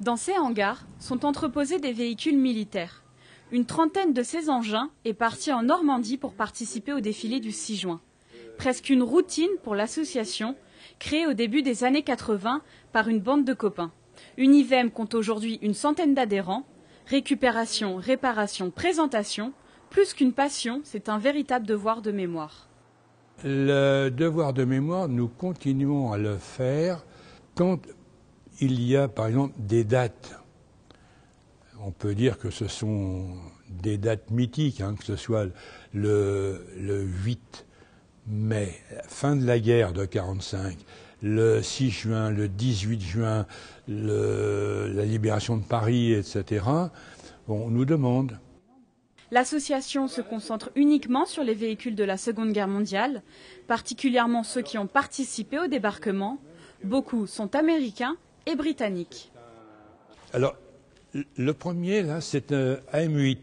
Dans ces hangars sont entreposés des véhicules militaires. Une trentaine de ces engins est partie en Normandie pour participer au défilé du 6 juin. Presque une routine pour l'association, créée au début des années 80 par une bande de copains. Univem compte aujourd'hui une centaine d'adhérents. Récupération, réparation, présentation, plus qu'une passion, c'est un véritable devoir de mémoire. Le devoir de mémoire, nous continuons à le faire il y a par exemple des dates. On peut dire que ce sont des dates mythiques, hein, que ce soit le, le 8 mai, fin de la guerre de 1945, le 6 juin, le 18 juin, la libération de Paris, etc., on nous demande. L'association se concentre uniquement sur les véhicules de la Seconde Guerre mondiale, particulièrement ceux qui ont participé au débarquement. Beaucoup sont américains et Alors, le premier, là, c'est un AM8.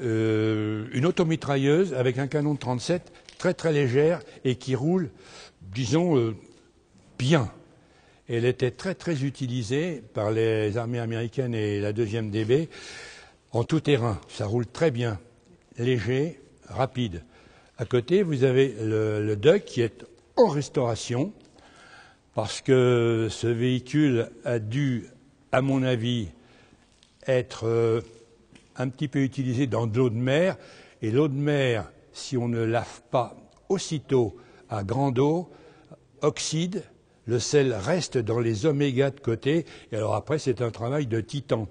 Euh, une automitrailleuse avec un canon de 37 très très légère et qui roule, disons, euh, bien. Elle était très très utilisée par les armées américaines et la deuxième DB en tout terrain. Ça roule très bien, léger, rapide. À côté, vous avez le, le Duck qui est en restauration, parce que ce véhicule a dû, à mon avis, être euh, un petit peu utilisé dans de l'eau de mer. Et l'eau de mer, si on ne lave pas aussitôt à grande eau, oxyde, le sel reste dans les omégas de côté, et alors après c'est un travail de titan.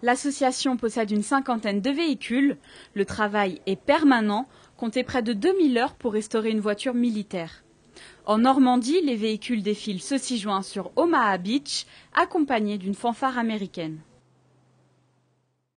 L'association possède une cinquantaine de véhicules, le travail est permanent, comptez près de 2000 heures pour restaurer une voiture militaire. En Normandie, les véhicules défilent ce 6 juin sur Omaha Beach, accompagnés d'une fanfare américaine.